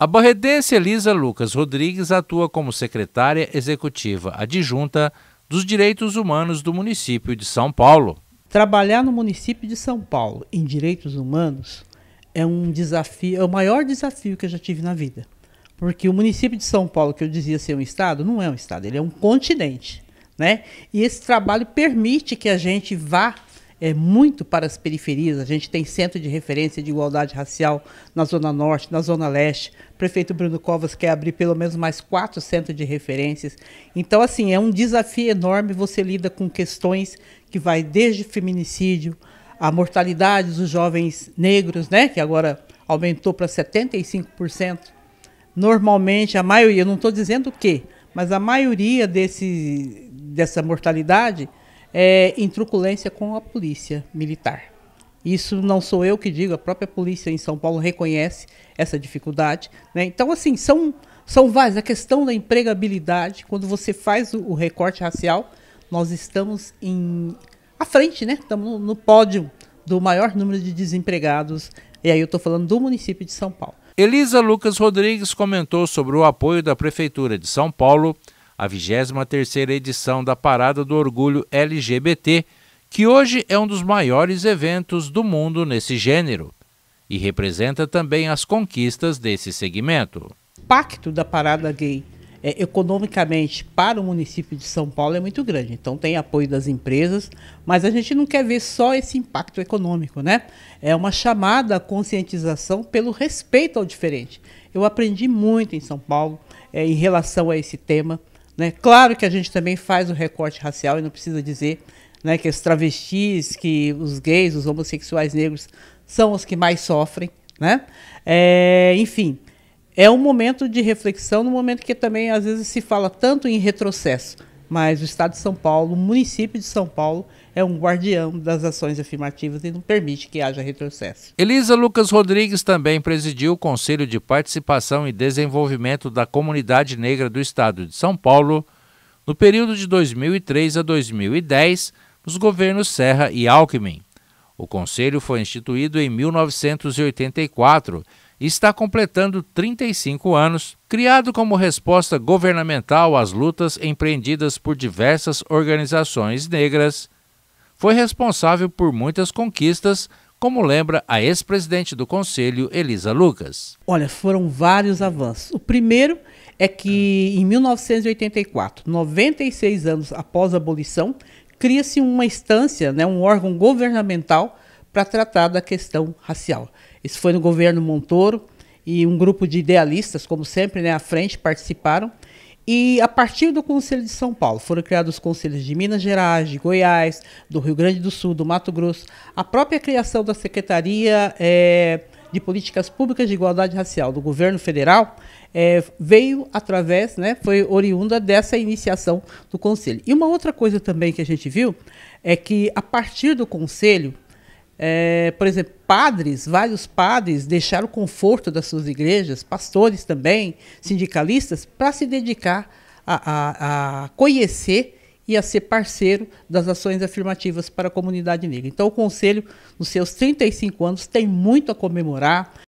A barredense Elisa Lucas Rodrigues atua como secretária executiva adjunta dos Direitos Humanos do município de São Paulo. Trabalhar no município de São Paulo em direitos humanos é um desafio, é o maior desafio que eu já tive na vida. Porque o município de São Paulo, que eu dizia ser um estado, não é um estado, ele é um continente, né? E esse trabalho permite que a gente vá é, muito para as periferias. A gente tem centro de referência de igualdade racial na Zona Norte, na Zona Leste. O prefeito Bruno Covas quer abrir pelo menos mais quatro centros de referências. Então, assim, é um desafio enorme. Você lida com questões que vai desde feminicídio, a mortalidade dos jovens negros, né, que agora aumentou para 75%. Normalmente, a maioria, não estou dizendo o quê, mas a maioria desse, dessa mortalidade é, em truculência com a polícia militar. Isso não sou eu que digo, a própria polícia em São Paulo reconhece essa dificuldade. Né? Então, assim, são, são várias. A questão da empregabilidade, quando você faz o, o recorte racial, nós estamos em, à frente, né? estamos no, no pódio do maior número de desempregados. E aí eu estou falando do município de São Paulo. Elisa Lucas Rodrigues comentou sobre o apoio da Prefeitura de São Paulo a 23ª edição da Parada do Orgulho LGBT, que hoje é um dos maiores eventos do mundo nesse gênero e representa também as conquistas desse segmento. O pacto da Parada Gay é, economicamente para o município de São Paulo é muito grande. Então tem apoio das empresas, mas a gente não quer ver só esse impacto econômico, né? É uma chamada à conscientização pelo respeito ao diferente. Eu aprendi muito em São Paulo é, em relação a esse tema. Né? Claro que a gente também faz o recorte racial e não precisa dizer né, que os travestis, que os gays, os homossexuais negros são os que mais sofrem. Né? É, enfim, é um momento de reflexão, no momento que também às vezes se fala tanto em retrocesso mas o Estado de São Paulo, o município de São Paulo, é um guardião das ações afirmativas e não permite que haja retrocesso. Elisa Lucas Rodrigues também presidiu o Conselho de Participação e Desenvolvimento da Comunidade Negra do Estado de São Paulo no período de 2003 a 2010, nos governos Serra e Alckmin. O conselho foi instituído em 1984 está completando 35 anos, criado como resposta governamental às lutas empreendidas por diversas organizações negras, foi responsável por muitas conquistas, como lembra a ex-presidente do Conselho, Elisa Lucas. Olha, foram vários avanços. O primeiro é que em 1984, 96 anos após a abolição, cria-se uma instância, né, um órgão governamental para tratar da questão racial. Isso foi no governo Montoro e um grupo de idealistas, como sempre, né, à frente participaram. E a partir do Conselho de São Paulo foram criados os conselhos de Minas Gerais, de Goiás, do Rio Grande do Sul, do Mato Grosso. A própria criação da Secretaria é, de Políticas Públicas de Igualdade Racial do governo federal é, veio através, né, foi oriunda dessa iniciação do Conselho. E uma outra coisa também que a gente viu é que, a partir do Conselho, é, por exemplo, padres, vários padres deixaram o conforto das suas igrejas, pastores também, sindicalistas, para se dedicar a, a, a conhecer e a ser parceiro das ações afirmativas para a comunidade negra. Então, o Conselho, nos seus 35 anos, tem muito a comemorar,